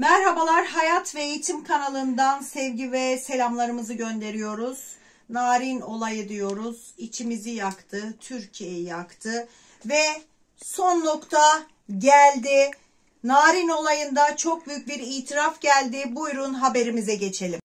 Merhabalar Hayat ve Eğitim kanalından sevgi ve selamlarımızı gönderiyoruz. Narin olayı diyoruz. İçimizi yaktı, Türkiye'yi yaktı ve son nokta geldi. Narin olayında çok büyük bir itiraf geldi. Buyurun haberimize geçelim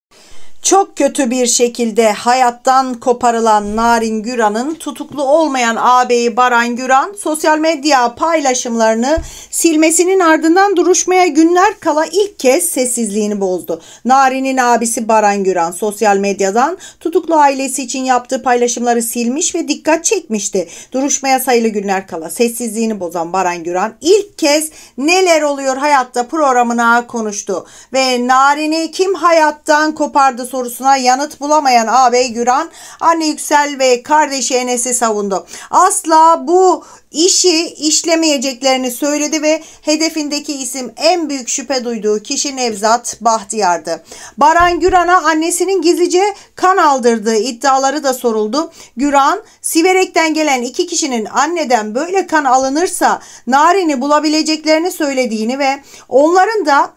çok kötü bir şekilde hayattan koparılan Narin Güran'ın tutuklu olmayan ağabeyi Baran Güran sosyal medya paylaşımlarını silmesinin ardından duruşmaya günler kala ilk kez sessizliğini bozdu. Narin'in abisi Baran Güran sosyal medyadan tutuklu ailesi için yaptığı paylaşımları silmiş ve dikkat çekmişti. Duruşmaya sayılı günler kala sessizliğini bozan Baran Güran ilk kez neler oluyor hayatta programına konuştu ve Narin'i kim hayattan kopardı sorusuna yanıt bulamayan ağabey Güran, anne Yüksel ve kardeşi Enes'i savundu. Asla bu işi işlemeyeceklerini söyledi ve hedefindeki isim en büyük şüphe duyduğu kişi Nevzat Bahtiyar'dı. Baran Güran'a annesinin gizlice kan aldırdığı iddiaları da soruldu. Güran, Siverek'ten gelen iki kişinin anneden böyle kan alınırsa Narin'i bulabileceklerini söylediğini ve onların da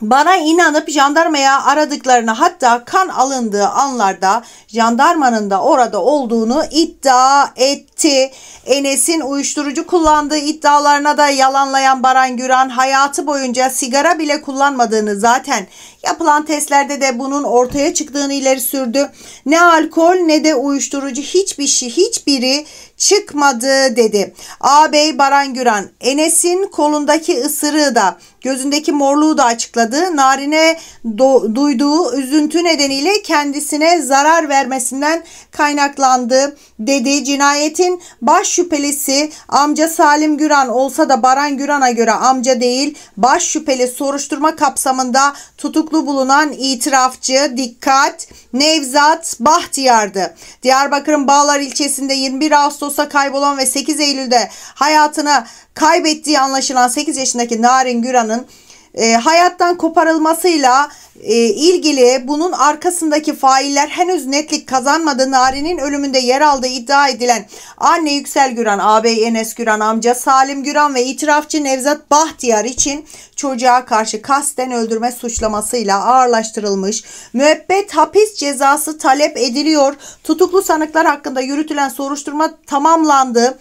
bana inanıp jandarmaya aradıklarını hatta kan alındığı anlarda jandarmanın da orada olduğunu iddia etti. Enes'in uyuşturucu kullandığı iddialarına da yalanlayan Baran Güran hayatı boyunca sigara bile kullanmadığını zaten yapılan testlerde de bunun ortaya çıktığını ileri sürdü. Ne alkol ne de uyuşturucu hiçbir şey hiçbiri çıkmadı dedi. Ağabey Baran Güran Enes'in kolundaki ısırığı da gözündeki morluğu da açıkladı. Narine do- duyduğu üzüntü nedeniyle kendisine zarar vermesinden kaynaklandı dedi. Cinayetin baş şüphelisi amca Salim Güran olsa da Baran Güran'a göre amca değil baş şüpheli soruşturma kapsamında tutuklu bulunan itirafçı dikkat Nevzat Bahtiyar'dı. Diyarbakır'ın Bağlar ilçesinde 21 Ağustos'ta kaybolan ve 8 Eylül'de hayatını kaybettiği anlaşılan 8 yaşındaki Narin Güran'ın e, hayattan koparılmasıyla e, ilgili bunun arkasındaki failler henüz netlik kazanmadı. Nari'nin ölümünde yer aldığı iddia edilen anne Yüksel Güran, ağabey Enes Güran, amca Salim Güran ve itirafçı Nevzat Bahtiyar için çocuğa karşı kasten öldürme suçlamasıyla ağırlaştırılmış. Müebbet hapis cezası talep ediliyor. Tutuklu sanıklar hakkında yürütülen soruşturma tamamlandı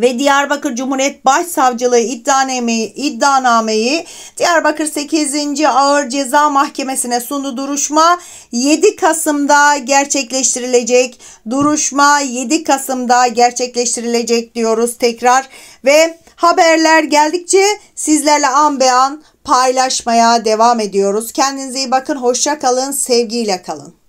ve Diyarbakır Cumhuriyet Başsavcılığı iddianameyi, iddianameyi Diyarbakır 8. Ağır Ceza Mahkemesi'ne sundu duruşma 7 Kasım'da gerçekleştirilecek. Duruşma 7 Kasım'da gerçekleştirilecek diyoruz tekrar ve haberler geldikçe sizlerle an be an paylaşmaya devam ediyoruz. Kendinize iyi bakın, hoşça kalın, sevgiyle kalın.